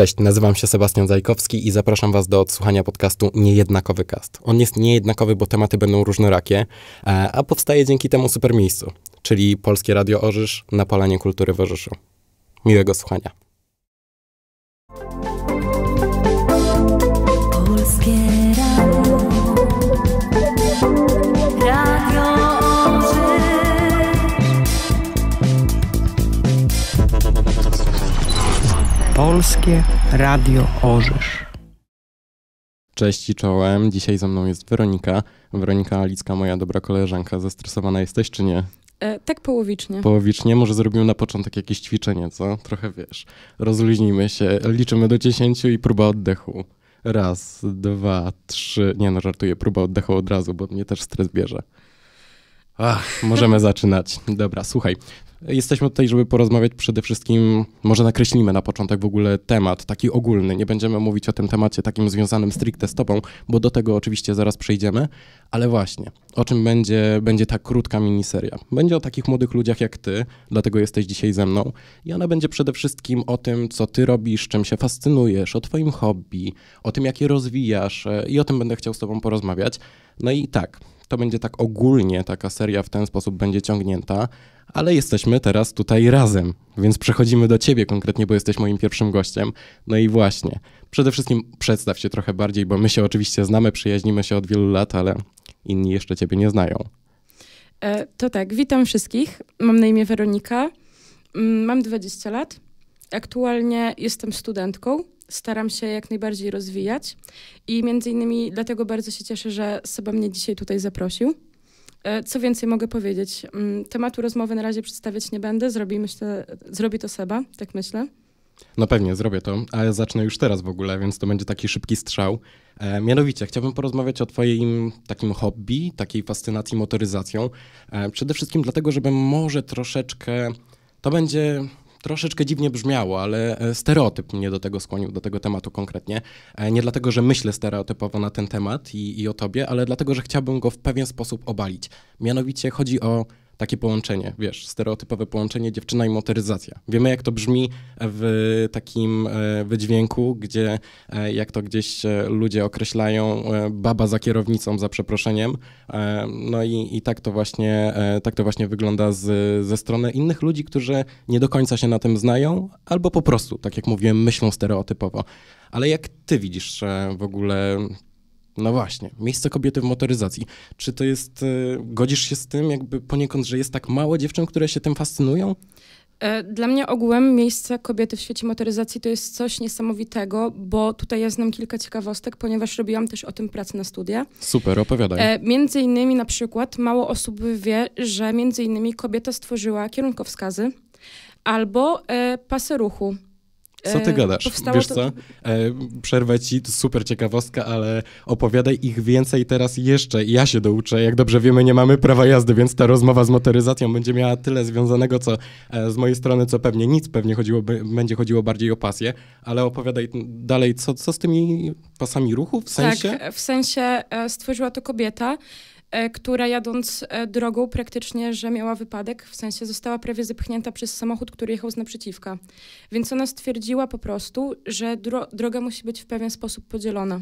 Cześć, nazywam się Sebastian Zajkowski i zapraszam Was do odsłuchania podcastu Niejednakowy Cast. On jest niejednakowy, bo tematy będą różnorakie, e, a powstaje dzięki temu super miejscu, czyli Polskie Radio Orzysz na Polanie Kultury w Orzyszu. Miłego słuchania. Polskie Radio Orzysz. Cześć i czołem. Dzisiaj ze mną jest Weronika. Weronika Alicka, moja dobra koleżanka. Zestresowana jesteś czy nie? E, tak połowicznie. Połowicznie. Może zrobimy na początek jakieś ćwiczenie, co? Trochę wiesz. Rozluźnijmy się. Liczymy do dziesięciu i próba oddechu. Raz, dwa, trzy. Nie no, żartuję. Próba oddechu od razu, bo mnie też stres bierze. Ach, możemy zaczynać. Dobra, słuchaj. Jesteśmy tutaj, żeby porozmawiać przede wszystkim, może nakreślimy na początek w ogóle temat, taki ogólny. Nie będziemy mówić o tym temacie takim związanym stricte z tobą, bo do tego oczywiście zaraz przejdziemy. Ale właśnie, o czym będzie, będzie ta krótka miniseria? Będzie o takich młodych ludziach jak ty, dlatego jesteś dzisiaj ze mną. I ona będzie przede wszystkim o tym, co ty robisz, czym się fascynujesz, o twoim hobby, o tym, jak je rozwijasz e, i o tym będę chciał z tobą porozmawiać. No i tak, to będzie tak ogólnie, taka seria w ten sposób będzie ciągnięta, ale jesteśmy teraz tutaj razem, więc przechodzimy do ciebie konkretnie, bo jesteś moim pierwszym gościem. No i właśnie, przede wszystkim przedstaw się trochę bardziej, bo my się oczywiście znamy, przyjaźnimy się od wielu lat, ale inni jeszcze ciebie nie znają. E, to tak, witam wszystkich. Mam na imię Weronika, mm, mam 20 lat. Aktualnie jestem studentką, staram się jak najbardziej rozwijać i między innymi dlatego bardzo się cieszę, że Seba mnie dzisiaj tutaj zaprosił. E, co więcej mogę powiedzieć? Mm, tematu rozmowy na razie przedstawiać nie będę, zrobi, myślę, zrobi to Seba, tak myślę. No pewnie, zrobię to, A ja zacznę już teraz w ogóle, więc to będzie taki szybki strzał. E, mianowicie, chciałbym porozmawiać o twoim takim hobby, takiej fascynacji motoryzacją. E, przede wszystkim dlatego, żeby może troszeczkę... To będzie troszeczkę dziwnie brzmiało, ale e, stereotyp mnie do tego skłonił, do tego tematu konkretnie. E, nie dlatego, że myślę stereotypowo na ten temat i, i o tobie, ale dlatego, że chciałbym go w pewien sposób obalić. Mianowicie chodzi o takie połączenie, wiesz, stereotypowe połączenie dziewczyna i motoryzacja. Wiemy, jak to brzmi w takim e, wydźwięku, gdzie e, jak to gdzieś e, ludzie określają baba za kierownicą, za przeproszeniem. No i, i tak, to właśnie, tak to właśnie wygląda z, ze strony innych ludzi, którzy nie do końca się na tym znają, albo po prostu, tak jak mówiłem, myślą stereotypowo. Ale jak ty widzisz w ogóle no właśnie, miejsce kobiety w motoryzacji. Czy to jest, e, godzisz się z tym jakby poniekąd, że jest tak mało dziewczyn, które się tym fascynują? E, dla mnie ogółem miejsce kobiety w świecie motoryzacji to jest coś niesamowitego, bo tutaj ja znam kilka ciekawostek, ponieważ robiłam też o tym pracę na studia. Super, opowiadaj. E, między innymi na przykład mało osób wie, że między innymi kobieta stworzyła kierunkowskazy albo pasy ruchu co ty e, gadasz? Wiesz to... co? E, przerwę ci, to super ciekawostka, ale opowiadaj ich więcej teraz jeszcze. Ja się douczę. Jak dobrze wiemy, nie mamy prawa jazdy, więc ta rozmowa z motoryzacją będzie miała tyle związanego, co e, z mojej strony, co pewnie nic, pewnie chodziło, będzie chodziło bardziej o pasję, ale opowiadaj dalej, co, co z tymi pasami ruchu w tak, sensie? Tak, w sensie stworzyła to kobieta. E, która jadąc e, drogą praktycznie, że miała wypadek, w sensie została prawie zepchnięta przez samochód, który jechał z naprzeciwka. Więc ona stwierdziła po prostu, że dro droga musi być w pewien sposób podzielona.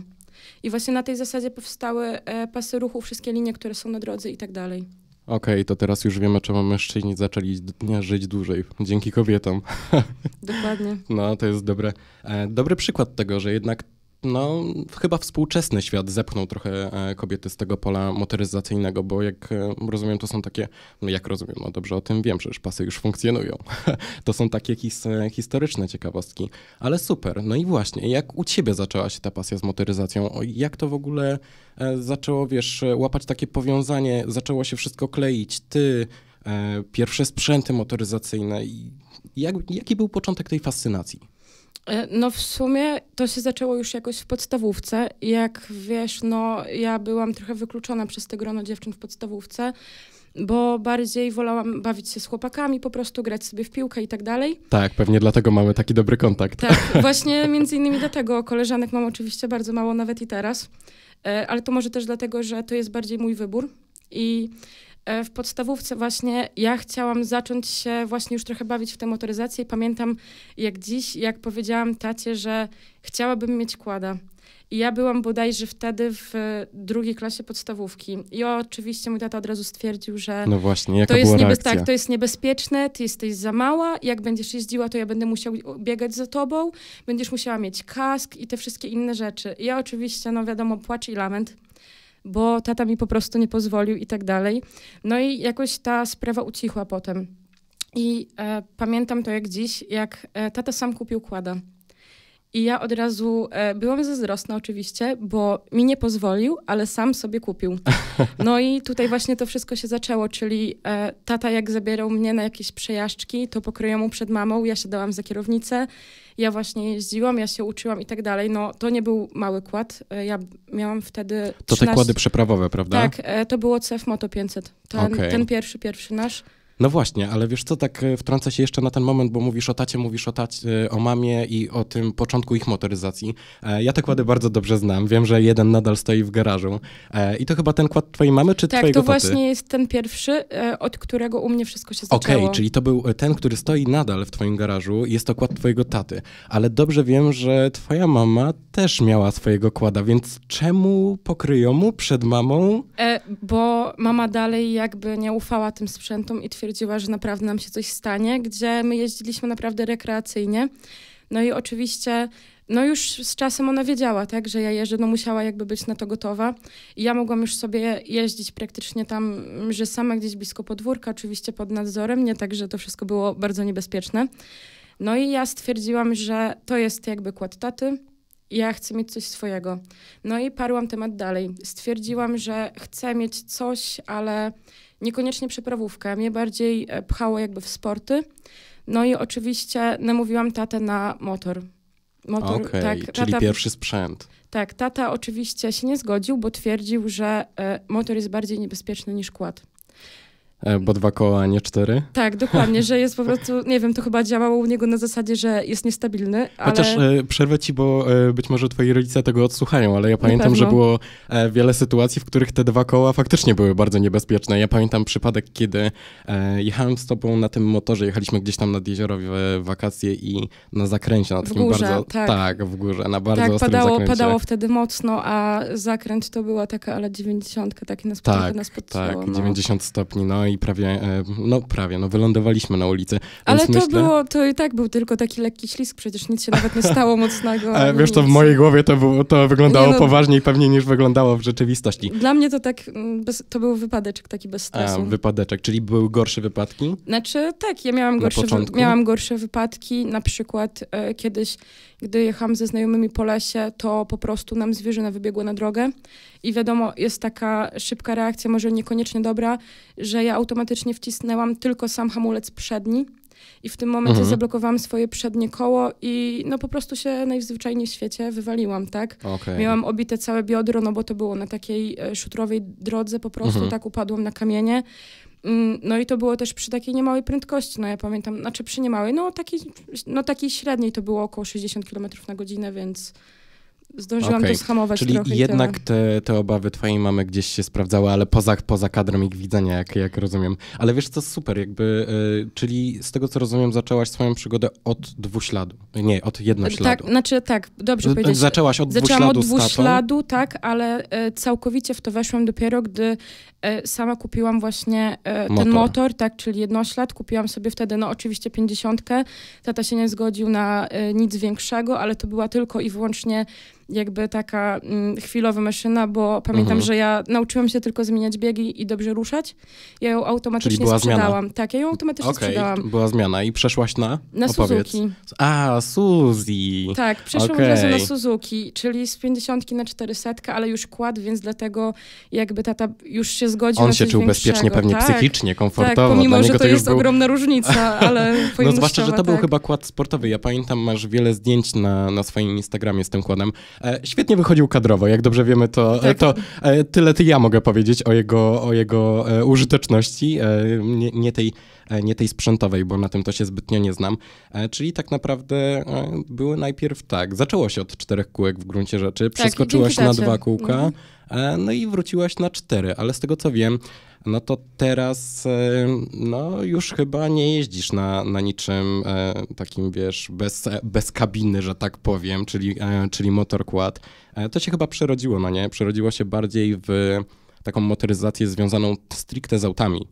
I właśnie na tej zasadzie powstały e, pasy ruchu, wszystkie linie, które są na drodze i tak dalej. Okej, okay, to teraz już wiemy, czemu mężczyźni zaczęli dnia żyć dłużej. Dzięki kobietom. Dokładnie. No, to jest dobre, e, dobry przykład tego, że jednak no, chyba współczesny świat zepchnął trochę e, kobiety z tego pola motoryzacyjnego, bo jak e, rozumiem, to są takie, no jak rozumiem, no dobrze o tym wiem, przecież pasy już funkcjonują. to są takie his, e, historyczne ciekawostki, ale super. No i właśnie, jak u ciebie zaczęła się ta pasja z motoryzacją? Jak to w ogóle zaczęło, wiesz, łapać takie powiązanie, zaczęło się wszystko kleić? Ty, pierwsze sprzęty motoryzacyjne i jak, jaki był początek tej fascynacji? E, no w sumie to się zaczęło już jakoś w podstawówce. Jak wiesz, no ja byłam trochę wykluczona przez te grono dziewczyn w podstawówce, bo bardziej wolałam bawić się z chłopakami, po prostu grać sobie w piłkę i tak dalej. Tak, pewnie dlatego mamy taki dobry kontakt. Tak, właśnie między innymi dlatego koleżanek mam oczywiście bardzo mało nawet i teraz, e, ale to może też dlatego, że to jest bardziej mój wybór i E, w podstawówce właśnie ja chciałam zacząć się właśnie już trochę bawić w tę motoryzację i pamiętam jak dziś, jak powiedziałam tacie, że chciałabym mieć kłada. I ja byłam bodajże wtedy w drugiej klasie podstawówki. I oczywiście mój tata od razu stwierdził, że no właśnie, to, jest niebe- tak, to jest niebezpieczne, ty jesteś za mała, jak będziesz jeździła, to ja będę musiał biegać za tobą, będziesz musiała mieć kask i te wszystkie inne rzeczy. I ja oczywiście, no wiadomo, płacz i lament bo tata mi po prostu nie pozwolił i tak dalej. No i jakoś ta sprawa ucichła potem. I e, pamiętam to jak dziś, jak e, tata sam kupił kłada. I ja od razu e, byłam zazdrosna oczywiście, bo mi nie pozwolił, ale sam sobie kupił. No i tutaj właśnie to wszystko się zaczęło, czyli e, tata jak zabierał mnie na jakieś przejażdżki, to pokryją mu przed mamą, ja siadałam za kierownicę, ja właśnie jeździłam, ja się uczyłam i tak dalej. No to nie był mały kład, e, ja miałam wtedy... 13... To te kłady przeprawowe, prawda? Tak, e, to było CF Moto 500, ten, okay. ten pierwszy, pierwszy nasz. No właśnie, ale wiesz co, tak e, wtrącę się jeszcze na ten moment, bo mówisz o tacie, mówisz o, tacie, e, o mamie i o tym początku ich motoryzacji. E, ja te kłady bardzo dobrze znam, wiem, że jeden nadal stoi w garażu. I to chyba ten kład twojej mamy, czy tak, twojego taty? Tak, to właśnie jest ten pierwszy, od którego u mnie wszystko się zaczęło. Okej, okay, czyli to był ten, który stoi nadal w twoim garażu, jest to kład twojego taty. Ale dobrze wiem, że twoja mama też miała swojego kłada, więc czemu pokryją mu przed mamą? E, bo mama dalej jakby nie ufała tym sprzętom i twierdziła, stwierdziła, że naprawdę nam się coś stanie, gdzie my jeździliśmy naprawdę rekreacyjnie. No i oczywiście, no już z czasem ona wiedziała, tak, że ja jeżdżę, no musiała jakby być na to gotowa. I ja mogłam już sobie jeździć praktycznie tam, mm, że sama gdzieś blisko podwórka, oczywiście pod nadzorem, nie tak, że to wszystko było bardzo niebezpieczne. No i ja stwierdziłam, że to jest jakby kład taty, ja chcę mieć coś swojego. No i parłam temat dalej. Stwierdziłam, że chcę mieć coś, ale niekoniecznie przeprawówkę. Mnie bardziej e, pchało jakby w sporty. No i oczywiście namówiłam tatę na motor. Motor, okay, tak, czyli tata, pierwszy sprzęt. Tak, tata oczywiście się nie zgodził, bo twierdził, że e, motor jest bardziej niebezpieczny niż kład. E, bo dwa koła, a nie cztery. Tak, dokładnie, że jest po prostu, nie wiem, to chyba działało u niego na zasadzie, że jest niestabilny. Ale... Chociaż e, przerwę ci, bo e, być może twoi rodzice tego odsłuchają, ale ja pamiętam, że było e, wiele sytuacji, w których te dwa koła faktycznie były bardzo niebezpieczne. Ja pamiętam przypadek, kiedy e, jechałem z tobą na tym motorze, jechaliśmy gdzieś tam nad jezioro w e, wakacje i na zakręcie, na takim górze, bardzo... Tak. tak. w górze, na bardzo tak, ostrym padało, zakręcie. padało wtedy mocno, a zakręć to była taka ale dziewięćdziesiątka, taki tak, nas, tak, na spodzie. Tak, no. 90 stopni, no i prawie, e, no prawie, no wylądowaliśmy na ulicy. Ale to myślę... było, to i tak był tylko taki lekki ślisk, przecież nic się nawet nie stało mocnego. Ale wiesz co, w mojej głowie to, było, to wyglądało nie, no, poważniej pewnie niż wyglądało w rzeczywistości. Dla mnie to tak, mm, bez, to był wypadeczek taki bez stresu. A, wypadeczek, czyli były gorsze wypadki? Znaczy tak, ja miałam gorsze, wy, miałam gorsze wypadki, na przykład e, kiedyś, gdy jechałam ze znajomymi po lesie, to po prostu nam zwierzyna wybiegła na drogę i wiadomo, jest taka szybka reakcja, może niekoniecznie dobra, że ja automatycznie wcisnęłam tylko sam hamulec przedni i w tym momencie mhm. zablokowałam swoje przednie koło i no po prostu się najzwyczajniej w świecie wywaliłam, tak? Okay. Miałam obite całe biodro, no bo to było na takiej e, szutrowej drodze, po prostu mhm. tak upadłam na kamienie. Mm, no i to było też przy takiej niemałej prędkości, no ja pamiętam, znaczy przy niemałej, no takiej, no takiej średniej to było około 60 km na godzinę, więc zdążyłam okay. to schamować Czyli trochę jednak te, te obawy twojej mamy gdzieś się sprawdzały, ale poza, poza kadrem ich widzenia, jak, jak rozumiem. Ale wiesz co, super, jakby, yy, czyli z tego co rozumiem, zaczęłaś swoją przygodę od dwuśladu, nie, od jednośladu. Tak, znaczy tak, dobrze y, y, powiedzieć. Zaczęłaś od Zaczęłam od od dwuśladu, tak, ale y, całkowicie w to weszłam dopiero, gdy y, sama kupiłam właśnie y, ten motor, tak, czyli jednoślad, kupiłam sobie wtedy, no oczywiście pięćdziesiątkę, tata się nie zgodził na y, nic większego, ale to była tylko i wyłącznie jakby taka mm, chwilowa maszyna, bo pamiętam, mhm. że ja nauczyłam się tylko zmieniać biegi i dobrze ruszać. Ja ją automatycznie sprzedałam. Zmiana. Tak, ja ją automatycznie okay, sprzedałam. była zmiana i przeszłaś na? Na Opowiedz. Suzuki. A, Suzy. Tak, przeszłam okay. na Suzuki, czyli z 50 na 400, ale już kładł, więc dlatego jakby tata już się zgodził On się czuł bezpiecznie, pewnie tak, psychicznie, tak, komfortowo. Tak, pomimo, że to, to jest był... ogromna różnica, ale No zwłaszcza, że to tak. był chyba kład sportowy. Ja pamiętam, masz wiele zdjęć na, na swoim Instagramie z tym kładem, E, świetnie wychodził kadrowo, jak dobrze wiemy, to, e, tak. to e, tyle ty ja mogę powiedzieć o jego, o jego użyteczności, nie, nie, tej, nie tej sprzętowej, bo na tym to się zbytnio nie znam. Czyli tak naprawdę były najpierw tak, zaczęło się od czterech kółek w gruncie rzeczy, tak, przeskoczyłaś tak, na dwa kółka, mhm. no i wróciłaś na cztery, ale z tego co wiem, no to teraz e, no, już chyba nie jeździsz na, na niczym e, takim, wiesz, bez, bez kabiny, że tak powiem, czyli, e, czyli motorkład. To się chyba przerodziło, no nie? Przerodziło się bardziej w taką motoryzację związaną stricte z autami.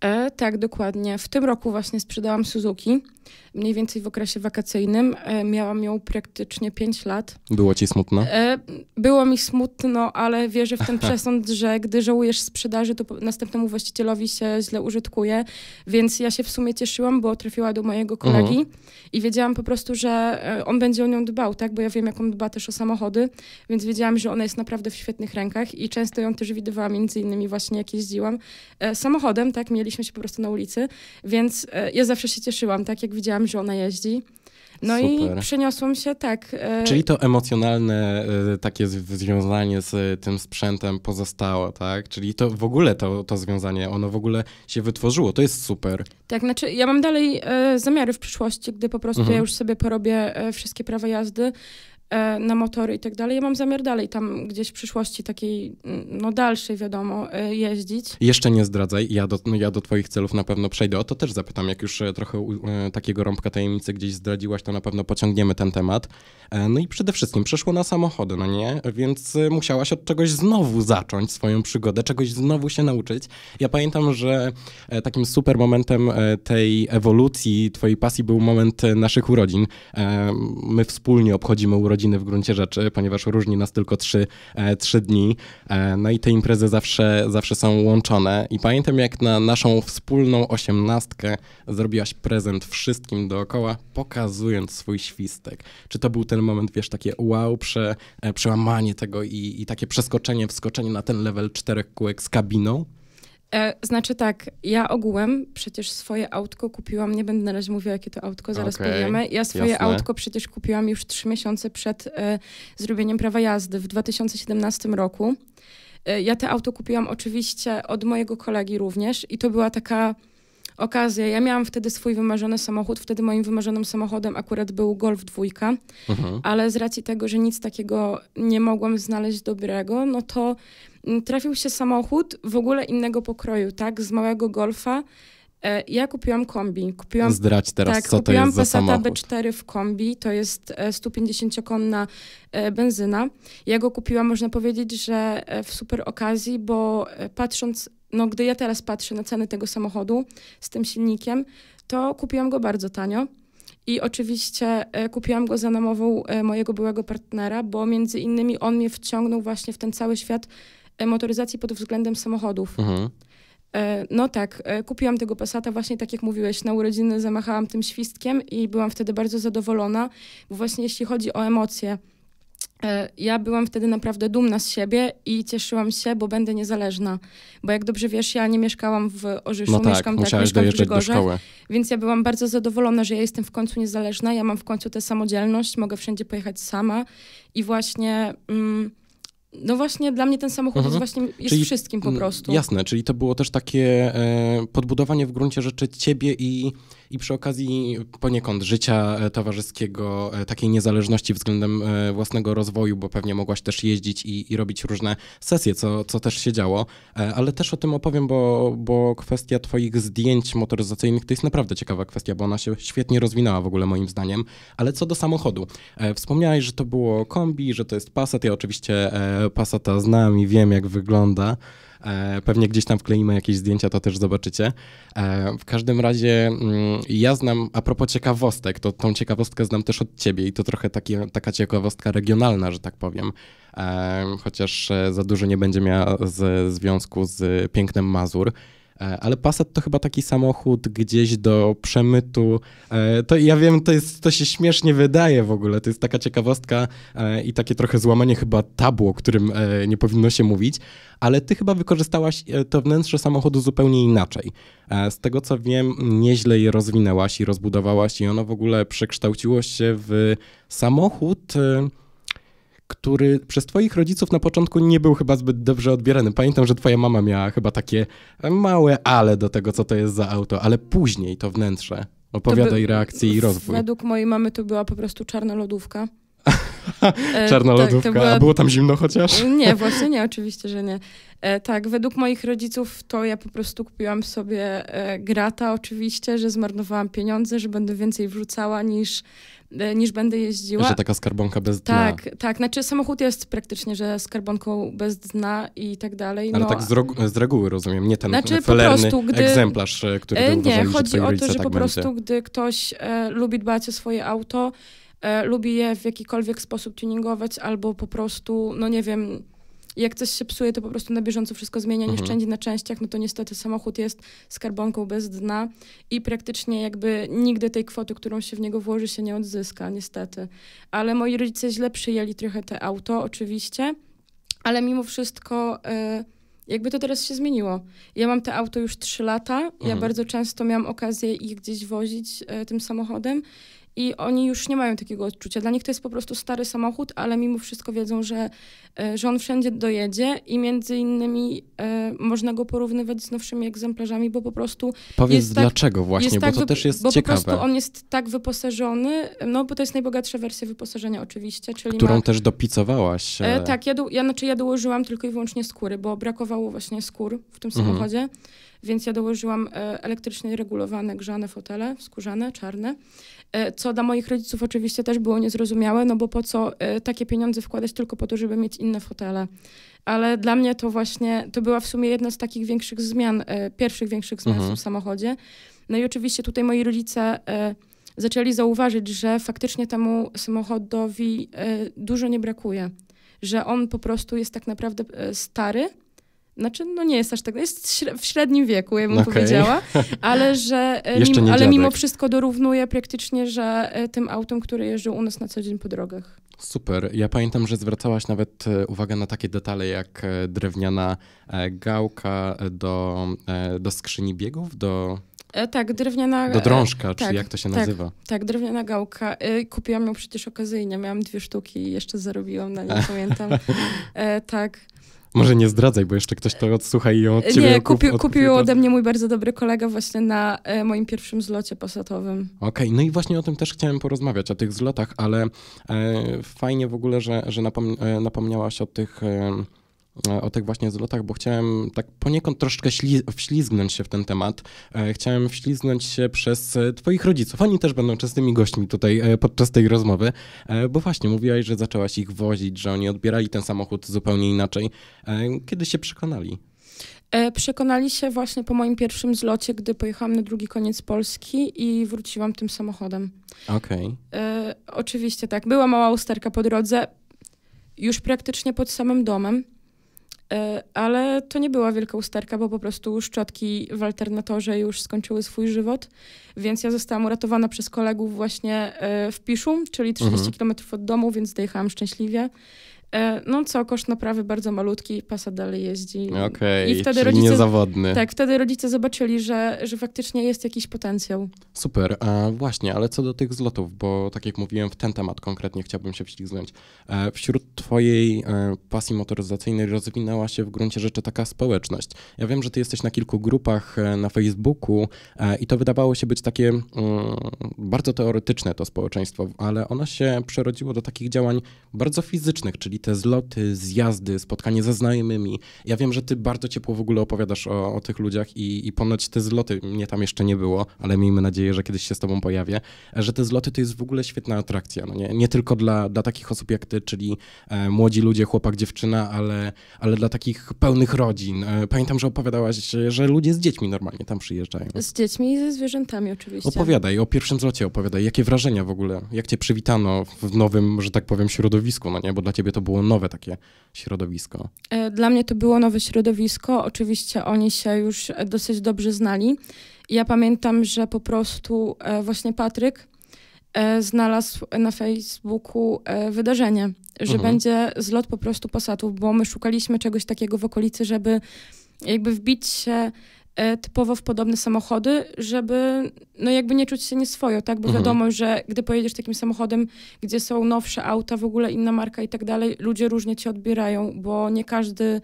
E, tak, dokładnie. W tym roku właśnie sprzedałam Suzuki, mniej więcej w okresie wakacyjnym. E, miałam ją praktycznie 5 lat. Było ci smutno? E, było mi smutno, ale wierzę w ten przesąd, że gdy żałujesz sprzedaży, to następnemu właścicielowi się źle użytkuje, więc ja się w sumie cieszyłam, bo trafiła do mojego mhm. kolegi i wiedziałam po prostu, że e, on będzie o nią dbał, tak? Bo ja wiem, jak on dba też o samochody, więc wiedziałam, że ona jest naprawdę w świetnych rękach i często ją też widywałam, między innymi właśnie jak jeździłam e, samochodem, tak? Mieli byliśmy się po prostu na ulicy, więc e, ja zawsze się cieszyłam, tak jak widziałam, że ona jeździ. No Super. i przeniosłam się tak. E, Czyli to emocjonalne e, takie związanie z tym sprzętem pozostało, tak? Czyli to w ogóle to, to związanie, ono w ogóle się wytworzyło, to jest super. Tak, znaczy ja mam dalej zamiary w przyszłości, gdy po prostu mhm. ja już sobie porobię wszystkie prawa jazdy, E, na motory i tak dalej. Ja mam zamiar dalej tam gdzieś w przyszłości takiej, mm, no dalszej wiadomo, e, jeździć. Jeszcze nie zdradzaj, ja do, no, ja do twoich celów na pewno przejdę. O to też zapytam, jak już e, trochę takiego rąbka tajemnicy gdzieś zdradziłaś, to na pewno pociągniemy ten temat. No i przede wszystkim przeszło na samochody, no nie? Więc musiałaś od czegoś znowu zacząć swoją przygodę, czegoś znowu się nauczyć. Ja pamiętam, że takim super momentem tej ewolucji twojej pasji był moment naszych urodzin. My wspólnie obchodzimy urodziny w gruncie rzeczy, ponieważ różni nas tylko trzy, e, trzy dni. E, no i te imprezy zawsze, zawsze są łączone. I pamiętam, jak na naszą wspólną osiemnastkę zrobiłaś prezent wszystkim dookoła, pokazując swój świstek. Czy to był ten moment, wiesz, takie wow, prze, e, przełamanie tego i, i takie przeskoczenie, wskoczenie na ten level czterech kółek z kabiną? E, znaczy tak, ja ogółem przecież swoje autko kupiłam, nie będę na razie mówiła, jakie to autko, zaraz okay, powiemy. Ja swoje jasne. autko przecież kupiłam już trzy miesiące przed e, zrobieniem prawa jazdy w 2017 roku. E, ja te auto kupiłam oczywiście od mojego kolegi również i to była taka okazja. Ja miałam wtedy swój wymarzony samochód, wtedy moim wymarzonym samochodem akurat był Golf dwójka, mhm. ale z racji tego, że nic takiego nie mogłam znaleźć dobrego, no to trafił się samochód w ogóle innego pokroju, tak? Z małego golfa. E, ja kupiłam kombi. Kupiłam, Zdrać teraz, tak, co to jest za samochód. Kupiłam B4 w kombi, to jest 150-konna e, e, benzyna. Ja go kupiłam, można powiedzieć, że w super okazji, bo patrząc, no gdy ja teraz patrzę na ceny tego samochodu z tym silnikiem, to kupiłam go bardzo tanio. I oczywiście kupiłam go za namową mojego byłego partnera, bo między innymi on mnie wciągnął właśnie w ten cały świat motoryzacji pod względem samochodów. Mhm. E, no tak, e, kupiłam tego Passata właśnie tak jak mówiłeś, na urodziny zamachałam tym świstkiem i byłam wtedy bardzo zadowolona, bo właśnie jeśli chodzi o emocje, e, ja byłam wtedy naprawdę dumna z siebie i cieszyłam się, bo będę niezależna. Bo jak dobrze wiesz, ja nie mieszkałam w Orzyszu, no tak, mieszkam tak, mieszkam w Grzegorze, więc ja byłam bardzo zadowolona, że ja jestem w końcu niezależna, ja mam w końcu tę samodzielność, mogę wszędzie pojechać sama i właśnie... Mm, no właśnie, dla mnie ten samochód mhm. jest właśnie jest czyli, wszystkim po mm, prostu. Jasne, czyli to było też takie e, podbudowanie w gruncie rzeczy ciebie i i przy okazji poniekąd życia e, towarzyskiego, e, takiej niezależności względem e, własnego rozwoju, bo pewnie mogłaś też jeździć i, i robić różne sesje, co, co też się działo, ale też o tym opowiem, bo, bo kwestia twoich zdjęć motoryzacyjnych to jest naprawdę ciekawa kwestia, bo ona się świetnie rozwinęła w ogóle moim zdaniem, ale co do samochodu. Wspomniałeś, że to było kombi, że to jest Passat, ja oczywiście Passata znam i wiem jak wygląda, E, pewnie gdzieś tam wkleimy jakieś zdjęcia, to też zobaczycie. E, w każdym razie mm, ja znam, a propos ciekawostek, to tą ciekawostkę znam też od ciebie i to trochę taki, taka ciekawostka regionalna, że tak powiem. E, chociaż za dużo nie będzie miała z, związku z pięknem Mazur. E, ale Passat to chyba taki samochód gdzieś do przemytu. E, to ja wiem, to, jest, to się śmiesznie wydaje w ogóle. To jest taka ciekawostka e, i takie trochę złamanie chyba tabu, o którym nie powinno się mówić. Ale ty chyba wykorzystałaś to wnętrze samochodu zupełnie inaczej. Z tego co wiem, nieźle je rozwinęłaś i rozbudowałaś i ono w ogóle przekształciło się w samochód który przez twoich rodziców na początku nie był chyba zbyt dobrze odbierany. Pamiętam, że twoja mama miała chyba takie małe ale do tego, co to jest za auto, ale później to wnętrze. opowiada to by, i rozwój. Według mojej mamy to była po prostu czarna lodówka. E, Czarna tak, lodówka. Była... A było tam zimno chociaż? nie, właśnie nie, oczywiście, że nie. E, tak, według moich rodziców to ja po prostu kupiłam sobie e, grata oczywiście, że zmarnowałam pieniądze, że będę więcej wrzucała niż, e, niż będę jeździła. Że taka skarbonka bez dna. Tak, tak. Znaczy samochód jest praktycznie, że skarbonką bez dna i tak dalej. Ale no. tak z, regu- z, reguły rozumiem, nie ten znaczy, felerny prostu, gdy... egzemplarz, e, który e, Nie, chodzi o to, że tak po będzie. prostu gdy ktoś lubi dbać o swoje auto, e, lubi je w jakikolwiek sposób tuningować albo po prostu, no nie wiem, jak coś się psuje, to po prostu na bieżąco wszystko zmienia, nie mhm. szczędzi na częściach, no to niestety samochód jest skarbonką bez dna i praktycznie jakby nigdy tej kwoty, którą się w niego włoży, się nie odzyska, niestety. Ale moi rodzice źle przyjęli trochę te auto, oczywiście, ale mimo wszystko... E, jakby to teraz się zmieniło. Ja mam te auto już 3 lata. Ja mhm. bardzo często miałam okazję ich gdzieś wozić e, tym samochodem i oni już nie mają takiego odczucia. Dla nich to jest po prostu stary samochód, ale mimo wszystko wiedzą, że, e, że on wszędzie dojedzie i między innymi e, można go porównywać z nowszymi egzemplarzami, bo po prostu. Powiedz tak- dlaczego właśnie, bo tak, to też jest bo ciekawe. Bo po prostu on jest tak wyposażony, no bo to jest najbogatsza wersja wyposażenia oczywiście. Czyli Którą ma, też dopicowałaś. E, e tak, ja, do, ja, znaczy ja dołożyłam tylko i wyłącznie skóry, bo brakowało właśnie skór w tym mhm. samochodzie. Mhm. Więc ja dołożyłam e, elektrycznie regulowane, grzane fotele, skórzane, czarne, e, co dla moich rodziców oczywiście też było niezrozumiałe, no bo po co e, takie pieniądze wkładać tylko po to, żeby mieć inne fotele. Ale dla mnie to właśnie, to była w sumie jedna z takich większych zmian, pierwszych większych zmian mhm. w samochodzie. No i oczywiście tutaj moi rodzice zaczęli zauważyć, że faktycznie temu samochodowi dużo nie brakuje, że on po prostu jest tak naprawdę stary, znaczy, no nie jest aż tak, jest w średnim wieku, ja bym okay. powiedziała, ale że e, Jeszcze mimo, ale mimo wszystko dorównuje praktycznie, że e, tym autom, które jeżdżą u nas na co dzień po drogach. Super. Ja pamiętam, że zwracałaś nawet e, uwagę na takie detale jak drewniana gałka do, do skrzyni biegów, do tak, drewniana. Do drążka, czy tak, jak to się tak, nazywa? Tak, drewniana gałka. kupiłam ją przecież okazyjnie, miałam dwie sztuki i jeszcze zarobiłam na nie, pamiętam. tak. Może nie zdradzaj, bo jeszcze ktoś to odsłucha i ją od ciebie Nie, kupił od... kupił ode mnie mój bardzo dobry kolega właśnie na e, moim pierwszym zlocie pasatowym. Okej, okay, no i właśnie o tym też chciałem porozmawiać, o tych zlotach, ale e, fajnie w ogóle, że, że napom- e, napomniałaś o tych E, o tych właśnie zlotach, bo chciałem tak poniekąd troszeczkę wślizgnąć się w ten temat. E, chciałem wślizgnąć się przez e, twoich rodziców. Oni też będą częstymi gośćmi tutaj podczas tej rozmowy, bo właśnie mówiłaś, że zaczęłaś ich wozić, że oni odbierali ten samochód zupełnie inaczej. Kiedy się przekonali? Przekonali się właśnie po moim pierwszym zlocie, gdy pojechałam na drugi koniec Polski i wróciłam tym samochodem. Okej. Okay. Oczywiście tak, była mała usterka po drodze, już praktycznie pod samym domem. E, ale to nie była wielka usterka, bo po prostu szczotki w alternatorze już skończyły swój żywot, więc ja zostałam uratowana przez kolegów właśnie e, w Piszu, czyli 30 mhm. km od domu, więc dojechałam szczęśliwie. E, no co, koszt naprawy bardzo malutki, pasa dalej jeździ. Okej, okay, rodzice, niezawodny. Tak, wtedy rodzice zobaczyli, że, że faktycznie jest jakiś potencjał. Super, e, właśnie, ale co do tych zlotów, bo tak jak mówiłem, w ten temat konkretnie chciałbym się wślizgnąć. E, wśród twojej e, pasji motoryzacyjnej rozwinęła się w gruncie rzeczy taka społeczność. Ja wiem, że ty jesteś na kilku grupach e, na Facebooku e, i to wydawało się być takie mm, bardzo teoretyczne to społeczeństwo, ale ono się przerodziło do takich działań bardzo fizycznych, czyli i te zloty, zjazdy, spotkanie ze znajomymi. Ja wiem, że ty bardzo ciepło w ogóle opowiadasz o, o tych ludziach i, i ponoć te zloty, mnie tam jeszcze nie było, ale miejmy nadzieję, że kiedyś się z tobą pojawię, że te zloty to jest w ogóle świetna atrakcja. No nie, nie tylko dla, dla takich osób jak ty, czyli e, młodzi ludzie, chłopak, dziewczyna, ale, ale dla takich pełnych rodzin. E, pamiętam, że opowiadałaś, że ludzie z dziećmi normalnie tam przyjeżdżają. Z dziećmi i ze zwierzętami oczywiście. Opowiadaj, o pierwszym zlocie opowiadaj. Jakie wrażenia w ogóle? Jak cię przywitano w nowym, że tak powiem, środowisku? No nie, bo dla ciebie to było nowe takie środowisko? E, dla mnie to było nowe środowisko. Oczywiście oni się już dosyć dobrze znali. Ja pamiętam, że po prostu e, właśnie Patryk e, znalazł na Facebooku wydarzenie, że mhm. będzie zlot po prostu posadów, bo my szukaliśmy czegoś takiego w okolicy, żeby jakby wbić się E, typowo w podobne samochody, żeby no jakby nie czuć się nieswojo, tak? Bo mhm. wiadomo, że gdy pojedziesz takim samochodem, gdzie są nowsze auta, w ogóle inna marka i tak dalej, ludzie różnie cię odbierają, bo nie każdy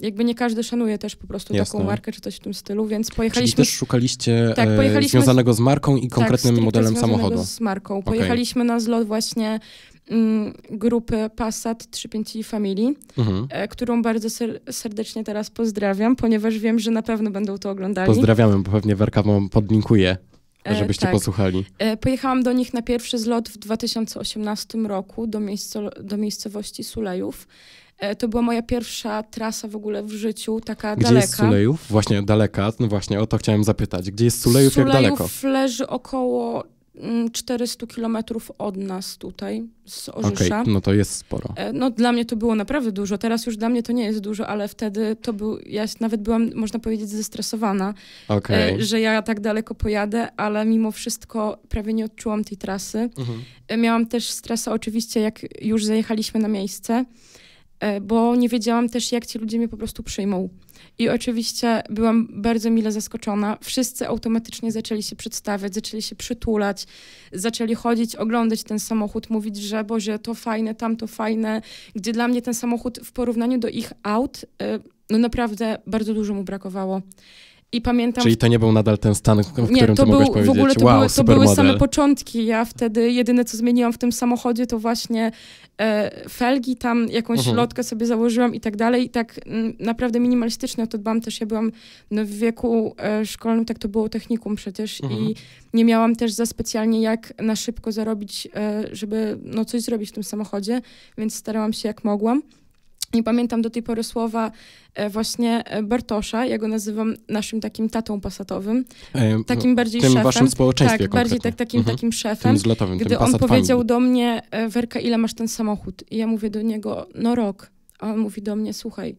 jakby nie każdy szanuje też po prostu Jasne. taką markę czy coś w tym stylu, więc pojechaliśmy... Czyli też szukaliście tak, e, pojechaliśmy związanego z marką i tak, konkretnym tak, modelem samochodu. z marką. Pojechaliśmy okay. na zlot właśnie Mm, grupy Passat 350 Family, mhm. E, którą bardzo serdecznie teraz pozdrawiam, ponieważ wiem, że na pewno będą to oglądali. Pozdrawiamy, bo pewnie Werka wam podlinkuje żebyście tak. posłuchali. E, pojechałam do nich na pierwszy zlot w 2018 roku do, miejsco, do miejscowości Sulejów. E, to była moja pierwsza trasa w ogóle w życiu, taka Gdzie daleka. Gdzie jest Sulejów? Właśnie daleka, no właśnie o to chciałem zapytać. Gdzie jest Sulejów, Sulejów jak daleko? Sulejów leży około 400 mm, kilometrów od nas tutaj, z Orzysza. Okay, no to jest sporo. E, no dla mnie to było naprawdę dużo. Teraz już dla mnie to nie jest dużo, ale wtedy to był, ja nawet byłam, można powiedzieć, zestresowana, e, okay. że ja tak daleko pojadę, ale mimo wszystko prawie nie odczułam tej trasy. Mhm. E, miałam też stresa oczywiście, jak już zajechaliśmy na miejsce, E, bo nie wiedziałam też, jak ci ludzie mnie po prostu przyjmą. I oczywiście byłam bardzo mile zaskoczona. Wszyscy automatycznie zaczęli się przedstawiać, zaczęli się przytulać, zaczęli chodzić, oglądać ten samochód, mówić, że Boże, to fajne, tamto fajne, gdzie dla mnie ten samochód w porównaniu do ich aut, e, no naprawdę bardzo dużo mu brakowało. I pamiętam... Czyli to nie był nadal ten stan, w nie, którym to ty był, mogłeś powiedzieć, w ogóle to wow, były, to były same początki. Ja wtedy jedyne, co zmieniłam w tym samochodzie, to właśnie e, felgi, tam jakąś mhm. lotkę sobie założyłam i tak dalej. I tak m, mm, naprawdę minimalistycznie o to dbam też. Ja byłam no, w wieku e, szkolnym, tak to było technikum przecież i mhm. nie miałam też za specjalnie jak na szybko zarobić, e, żeby no, coś zrobić w tym samochodzie, więc starałam się jak mogłam. Nie pamiętam do tej pory słowa e, właśnie e, Bartosza, ja go nazywam naszym takim tatą pasatowym, e, takim no, bardziej tym szefem. waszym społeczeństwie Tak, bardziej tak, takim, mhm. takim szefem. Tym zlotowym, gdy tym on powiedział do mnie, e, Werka, ile masz ten samochód? I ja mówię do niego, no rok. A on mówi do mnie, słuchaj,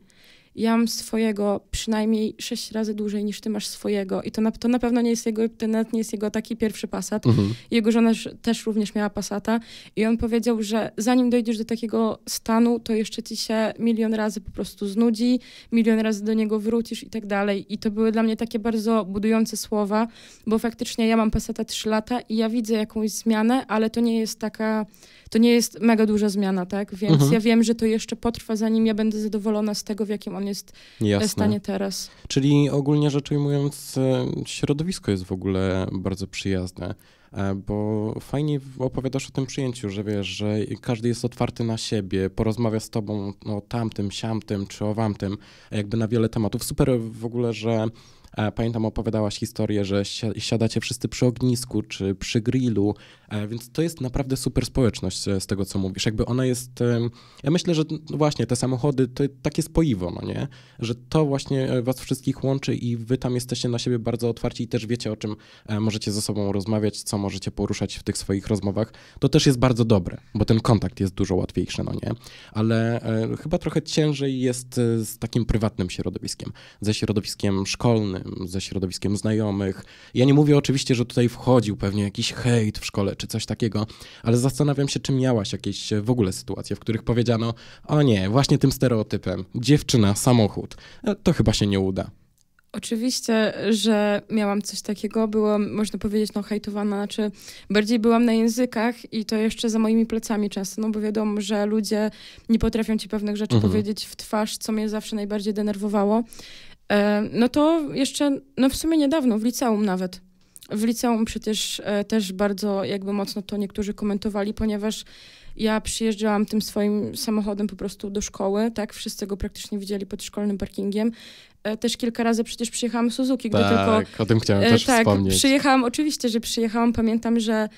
ja mam swojego przynajmniej sześć razy dłużej niż ty masz swojego i to na, to na pewno nie jest jego, to nawet nie jest jego taki pierwszy pasat. Mhm. Jego żona też również miała pasata i on powiedział, że zanim dojdziesz do takiego stanu, to jeszcze ci się milion razy po prostu znudzi, milion razy do niego wrócisz i tak dalej. I to były dla mnie takie bardzo budujące słowa, bo faktycznie ja mam pasata trzy lata i ja widzę jakąś zmianę, ale to nie jest taka, to nie jest mega duża zmiana, tak? Więc mhm. ja wiem, że to jeszcze potrwa, zanim ja będę zadowolona z tego, w jakim on on jest Jasne. w stanie teraz. Czyli ogólnie rzecz ujmując, e, środowisko jest w ogóle bardzo przyjazne e, bo fajnie opowiadasz o tym przyjęciu, że wiesz, że każdy jest otwarty na siebie, porozmawia z tobą o no, tamtym, siamtym czy o wamtym, e, jakby na wiele tematów. Super w ogóle, że pamiętam opowiadałaś historię, że siadacie wszyscy przy ognisku czy przy grillu, E, więc to jest naprawdę super społeczność e, z tego, co mówisz. Jakby ona jest, e, ja myślę, że no właśnie te samochody, to takie spoiwo, no nie? Że to właśnie was wszystkich łączy i wy tam jesteście na siebie bardzo otwarci i też wiecie, o czym możecie ze sobą rozmawiać, co możecie poruszać w tych swoich rozmowach. To też jest bardzo dobre, bo ten kontakt jest dużo łatwiejszy, no nie? Ale chyba trochę ciężej jest z takim prywatnym środowiskiem, ze środowiskiem szkolnym, ze środowiskiem znajomych. Ja nie mówię oczywiście, że tutaj wchodził pewnie jakiś hejt w szkole, czy coś takiego, ale zastanawiam się, czy miałaś jakieś e, w ogóle sytuacje, w których powiedziano, o nie, właśnie tym stereotypem, dziewczyna, samochód, e, to chyba się nie uda. Oczywiście, że miałam coś takiego, byłam, można powiedzieć, no hejtowana, znaczy bardziej byłam na językach i to jeszcze za moimi plecami często, no bo wiadomo, że ludzie nie potrafią ci pewnych rzeczy mhm. powiedzieć w twarz, co mnie zawsze najbardziej denerwowało. E, no to jeszcze, no w sumie niedawno, w liceum nawet w liceum przecież e, też bardzo jakby mocno to niektórzy komentowali, ponieważ ja przyjeżdżałam tym swoim samochodem po prostu do szkoły, tak? Wszyscy go praktycznie widzieli pod szkolnym parkingiem. E, też kilka razy przecież przyjechałam Suzuki, gdy tak, tylko... Tak, o tym chciałem e, też tak, wspomnieć. Tak, przyjechałam, oczywiście, że przyjechałam. Pamiętam, że